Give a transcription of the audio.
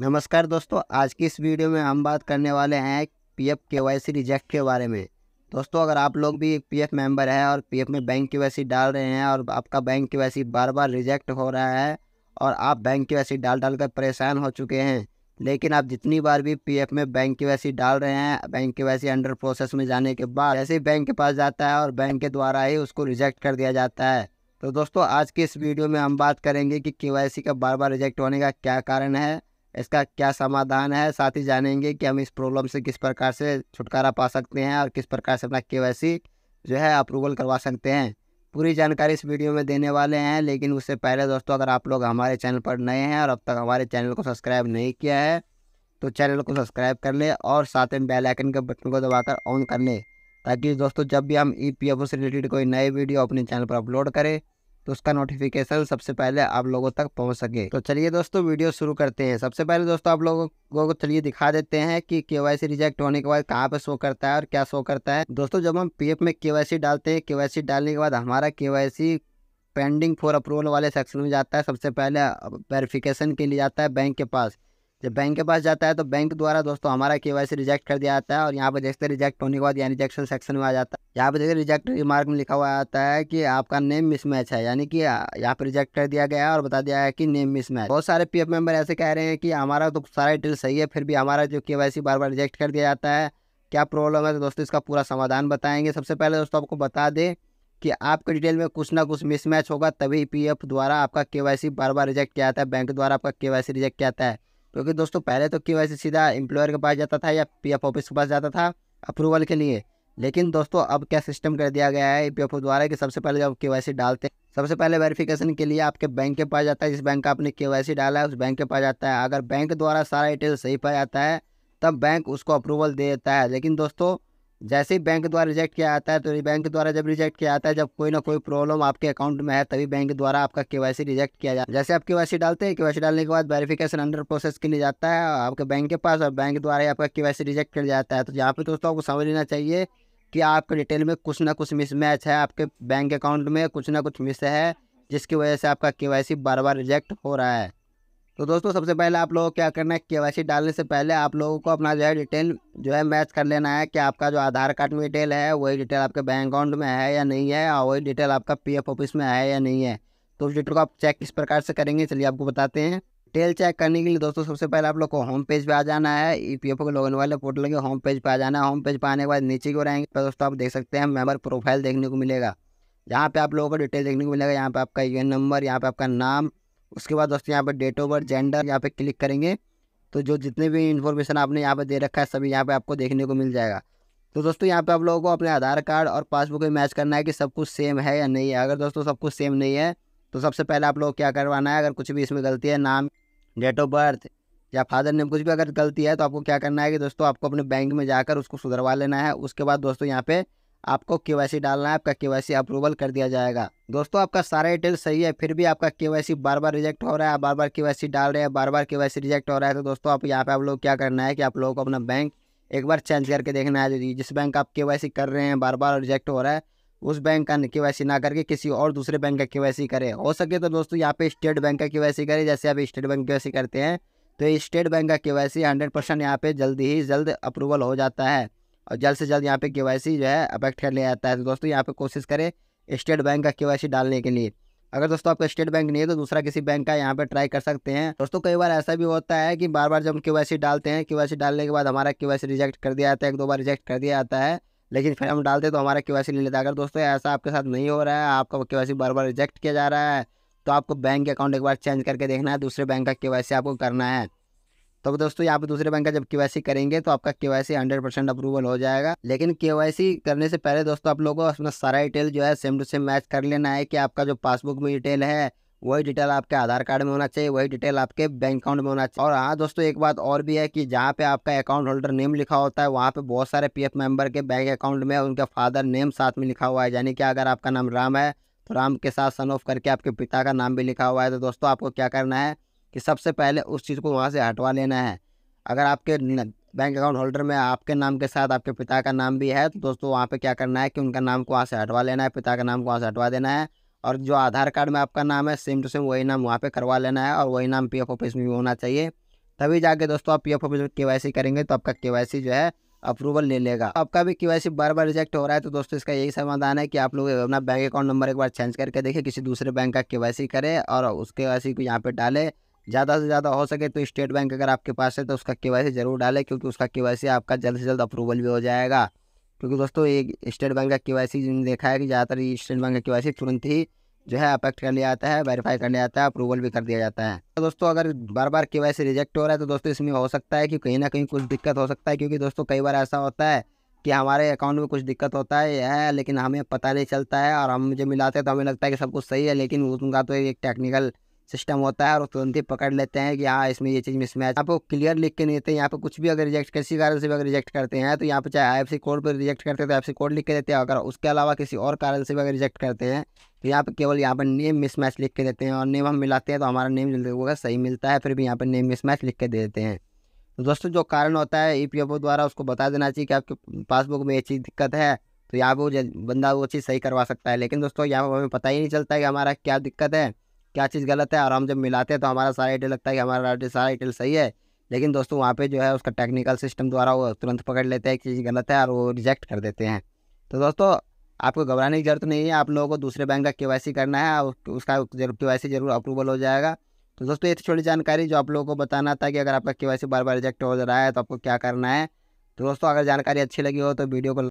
नमस्कार दोस्तों आज की इस वीडियो में हम बात करने वाले हैं P F K Y C reject के बारे में दोस्तों अगर आप लोग भी एक पी एफ मेम्बर हैं और पी एफ में बैंक के वैसी डाल रहे हैं और आपका बैंक के वैसी बार बार रिजेक्ट हो रहा है और आप बैंक के वैसी डाल डाल कर परेशान हो चुके हैं लेकिन आप जितनी बार भी पी एफ में बैंक के वैसी डाल रहे हैं बैंक के वैसी अंडर प्रोसेस में जाने के बाद ऐसे ही बैंक के पास जाता है और बैंक के द्वारा ही उसको रिजेक्ट कर दिया जाता है तो दोस्तों आज की इस वीडियो में हम बात करेंगे कि के वाई सी का बार बार रिजेक्ट होने का क्या कारण है इसका क्या समाधान है साथ ही जानेंगे कि हम इस प्रॉब्लम से किस प्रकार से छुटकारा पा सकते हैं और किस प्रकार से अपना के जो है अप्रूवल करवा सकते हैं पूरी जानकारी इस वीडियो में देने वाले हैं लेकिन उससे पहले दोस्तों अगर आप लोग हमारे चैनल पर नए हैं और अब तक हमारे चैनल को सब्सक्राइब नहीं किया है तो चैनल को सब्सक्राइब कर लें और साथ में बेल आइकन के बटन को दबाकर ऑन कर लें ताकि दोस्तों जब भी हम ई पी एफ से रिलेटेड कोई नए वीडियो अपने चैनल पर अपलोड करें तो उसका नोटिफिकेशन सबसे पहले आप लोगों तक पहुंच सके तो चलिए दोस्तों वीडियो शुरू करते हैं सबसे पहले दोस्तों आप लोगों को चलिए दिखा देते हैं कि केवाईसी रिजेक्ट होने के बाद कहाँ पे शो करता है और क्या शो करता है दोस्तों जब हम पीएफ में केवाईसी डालते हैं केवाईसी डालने के बाद हमारा केवाईसी पेंडिंग फॉर अप्रूवल वाले सेक्शन में जाता है सबसे पहले वेरिफिकेशन के लिए जाता है बैंक के पास जब बैंक के पास जाता है तो बैंक द्वारा दोस्तों हमारा के रिजेक्ट कर दिया जाता है और यहाँ पर देखते रिजेक्ट होने के बाद यानी रिजेक्शन सेक्शन में आ जाता है यहाँ पर देखते रिजेक्ट रिमार्क में लिखा हुआ आता है कि आपका नेम मिसमैच है यानी कि यहाँ पर रिजेक्ट कर दिया गया है और बता दिया है कि नेम मिसमैच बहुत सारे पी मेंबर ऐसे कह रहे हैं कि हमारा तो सारा डिटेल सही है फिर भी हमारा जो के बार बार रिजेक्ट कर दिया जाता है क्या प्रॉब्लम है तो दोस्तों इसका पूरा समाधान बताएंगे सबसे पहले दोस्तों आपको बता दें कि आपके डिटेल में कुछ ना कुछ मिसमैच होगा तभी पीएफ द्वारा आपका केवाईसी बार बार रिजेक्ट किया जाता है बैंक द्वारा आपका केवाईसी रिजेक्ट किया जाता है क्योंकि दोस्तों पहले तो के सीधा एम्प्लॉयर के पास जाता था या पी ऑफिस के पास जाता था अप्रूवल के लिए लेकिन दोस्तों अब क्या सिस्टम कर दिया गया है पी द्वारा कि सबसे पहले जब के डालते हैं सबसे पहले वेरिफिकेशन के लिए आपके बैंक के पास जाता है जिस बैंक का आपने के डाला है उस बैंक के पास जाता है अगर बैंक द्वारा सारा डिटेल सही पाया जाता है तब बैंक उसको अप्रूवल दे देता है लेकिन दोस्तों जैसे ही बैंक द्वारा रिजेक्ट किया जाता है तो बैंक द्वारा जब रिजेक्ट किया जाता है जब कोई ना कोई प्रॉब्लम आपके अकाउंट में है तभी बैंक द्वारा आपका केवाईसी रिजेक्ट किया जाता है जैसे आप केवाईसी डालते हैं केवाईसी डालने के बाद वेरिफिकेशन अंडर प्रोसेस के लिए जाता है आपके बैंक के पास और बैंक द्वारा ही आपका के रिजेक्ट किया जाता है तो यहाँ पे दोस्तों आपको समझ लेना चाहिए कि आपके डिटेल में कुछ ना कुछ मिसमैच है आपके बैंक अकाउंट में कुछ ना कुछ मिस है जिसकी वजह से आपका के बार बार रिजेक्ट हो रहा है तो दोस्तों सबसे पहले आप लोगों को क्या करना है केवाईसी डालने से पहले आप लोगों को अपना जो है डिटेल जो है मैच कर लेना है कि आपका जो आधार कार्ड में डिटेल है वही डिटेल आपके बैंक अकाउंट में है या नहीं है और वही डिटेल आपका पीएफ ऑफिस में है या नहीं है तो उस डिटेल को आप चेक किस प्रकार से करेंगे चलिए आपको बताते हैं डिटेल चेक करने के लिए दोस्तों सबसे पहले आप लोग को होम पेज पर आ जाना है ई पी एफ के लॉगिन वाले पोर्टल के होम पेज पर आ जाना है होम पेज पर आने के बाद नीचे की ओर आएंगे तो दोस्तों आप देख सकते हैं मेम्बर प्रोफाइल देखने को मिलेगा यहाँ पे आप लोगों को डिटेल देखने को मिलेगा यहाँ पे आपका यू नंबर यहाँ पे आपका नाम उसके बाद दोस्तों यहाँ पर डेट ऑफ बर्थ जेंडर यहाँ पे क्लिक करेंगे तो जो जितने भी इन्फॉर्मेशन आपने यहाँ पे दे रखा है सभी यहाँ पे आपको देखने को मिल जाएगा तो दोस्तों यहाँ पे आप लोगों को अपने आधार कार्ड और पासबुक में मैच करना है कि सब कुछ सेम है या नहीं है अगर दोस्तों सब कुछ सेम नहीं है तो सबसे पहले आप लोग क्या करवाना है अगर कुछ भी इसमें गलती है नाम डेट ऑफ बर्थ या फादर नेम कुछ भी अगर गलती है तो आपको क्या करना है कि दोस्तों आपको अपने बैंक में जाकर उसको सुधरवा लेना है उसके बाद दोस्तों यहाँ पर आपको के डालना है आपका के अप्रूवल कर दिया जाएगा दोस्तों आपका सारा डिटेल सही है फिर भी आपका के बार बार रिजेक्ट हो रहा है बार बार के डाल रहे हैं बार बार के रिजेक्ट हो रहा है तो दोस्तों आप यहाँ पर आप लोग क्या करना है कि आप लोगों को अपना बैंक एक बार चेंज करके देखना है जिस बैंक आप के कर रहे हैं बार बार रिजेक्ट हो रहा है उस बैंक का के ना करके किसी और दूसरे बैंक का के करें हो सके तो दोस्तों यहाँ पे स्टेट बैंक का के करें जैसे आप स्टेट बैंक के करते हैं तो स्टेट बैंक का के वाई सी हंड्रेड परसेंट यहाँ पे जल्दी ही जल्द अप्रूवल हो जाता है और जल्द से जल्द यहाँ पे के जो है अपेक्ट कर लिया जाता है तो दोस्तों यहाँ पे कोशिश करें स्टेट बैंक का के डालने के लिए अगर दोस्तों आपका स्टेट बैंक नहीं है तो दूसरा किसी बैंक का यहाँ पे ट्राई कर सकते हैं दोस्तों कई बार ऐसा भी होता है कि बार बार जब हम के डालते हैं के डालने के बाद हमारा के रिजेक्ट कर दिया जाता है एक दो बार रिजेक्ट कर दिया जाता है लेकिन फिर हम डालते तो हमारा के ले लेता है अगर दोस्तों ऐसा आपके साथ नहीं हो रहा है आपका के बार बार रिजेक्ट किया जा रहा है तो आपको बैंक अकाउंट एक बार चेंज करके देखना है दूसरे बैंक का के आपको करना है तो दोस्तों यहाँ पे दूसरे बैंक का जब के करेंगे तो आपका K Y C hundred percent approval हो जाएगा लेकिन के वाई सी करने से पहले दोस्तों आप लोगों को अपना सारा डिटेल जो है सेम टू सेम मैच कर लेना है कि आपका जो पासबुक में डिटेल है वही डिटेल आपके आधार कार्ड में होना चाहिए वही डिटेल आपके बैंक अकाउंट में होना चाहिए और हाँ दोस्तों एक बात और भी है कि जहाँ पे आपका अकाउंट होल्डर नेम लिखा होता है वहाँ पे बहुत सारे पीएफ मेंबर के बैंक अकाउंट में उनके फादर नेम साथ में लिखा हुआ है यानी कि अगर आपका नाम राम है तो राम के साथ सन ऑफ करके आपके पिता का नाम भी लिखा हुआ है तो दोस्तों आपको क्या करना है कि सबसे पहले उस चीज़ को वहाँ से हटवा लेना है अगर आपके बैंक अकाउंट होल्डर में आपके नाम के साथ आपके पिता का नाम भी है तो दोस्तों वहाँ पे क्या करना है कि उनका नाम को वहाँ से हटवा लेना है पिता का नाम को वहाँ से हटवा देना है और जो आधार कार्ड में आपका नाम है सेम टू सेम वही नाम वहाँ पर करवा लेना है और वही नाम पी ऑफिस में भी होना चाहिए तभी जाके दोस्तों आप एफ ऑफिस में के करेंगे तो आपका के जो है अप्रूवल ले लेगा आपका भी केवाईसी बार बार रिजेक्ट हो रहा है तो दोस्तों इसका यही समाधान है कि आप लोग अपना बैंक अकाउंट नंबर एक बार चेंज करके देखें किसी दूसरे बैंक का के करें और उसके केवाईसी को यहाँ पर डालें ज़्यादा से ज़्यादा हो सके तो स्टेट बैंक अगर आपके पास है तो उसका के ज़रूर डालें क्योंकि उसका के आपका जल्द से जल्द अप्रूवल भी हो जाएगा क्योंकि दोस्तों एक स्टेट बैंक का के वाई सी देखा है कि ज़्यादातर स्टेट बैंक का के तुरंत ही जो है अपेक्ट कर लिया जाता है वेरीफाई कर लिया जाता है अप्रूवल भी कर दिया जाता है तो दोस्तों अगर बार बार के वाई रिजेक्ट हो रहा है तो दोस्तों इसमें हो सकता है कि कहीं ना कहीं कुछ दिक्कत हो सकता है क्योंकि दोस्तों कई बार ऐसा होता है कि हमारे अकाउंट में कुछ दिक्कत होता है है लेकिन हमें पता नहीं चलता है और हम जब मिलाते हैं तो हमें लगता है कि सब कुछ सही है लेकिन उनका तो एक टेक्निकल सिस्टम होता है और तुरंत ही पकड़ लेते हैं कि हाँ इसमें ये चीज़ मिसमैच आप क्लियर लिख के नहीं देते यहाँ पर कुछ भी अगर रिजेक्ट किसी कारण से भी अगर रिजेक्ट करते हैं तो यहाँ पर चाहे आई कोड पर रिजेक्ट करते हैं तो आई कोड लिख के देते हैं अगर उसके अलावा किसी और कारण से भी अगर रिजेक्ट करते हैं तो यहाँ पर केवल यहाँ पर नेम मिसमैच लिख के देते हैं और नेम हम मिलाते हैं तो हमारा नेम लोगों वो सही मिलता है फिर भी यहाँ पर नेम मिसमैच लिख के दे देते हैं तो दोस्तों जो कारण होता है ई e द्वारा उसको बता देना चाहिए कि आपके पासबुक में ये चीज़ दिक्कत है तो यहाँ पर बंदा वो चीज़ सही करवा सकता है लेकिन दोस्तों यहाँ पर हमें पता ही नहीं चलता है कि हमारा क्या दिक्कत है क्या चीज़ गलत है और हम जब मिलाते हैं तो हमारा सारा डिटेल लगता है कि हमारा सारा डिटेल सही है लेकिन दोस्तों वहाँ पे जो है उसका टेक्निकल सिस्टम द्वारा वो तुरंत पकड़ लेते हैं कि चीज़ गलत है और वो रिजेक्ट कर देते हैं तो दोस्तों आपको घबराने की जरूरत नहीं है आप लोगों को दूसरे बैंक का के करना है और उसका के जरूर अप्रूवल हो जाएगा तो दोस्तों ये छोटी जानकारी जो आप लोगों को बताना था कि अगर आपका के बार बार रिजेक्ट हो रहा है तो आपको क्या करना है तो दोस्तों अगर जानकारी अच्छी लगी हो तो वीडियो को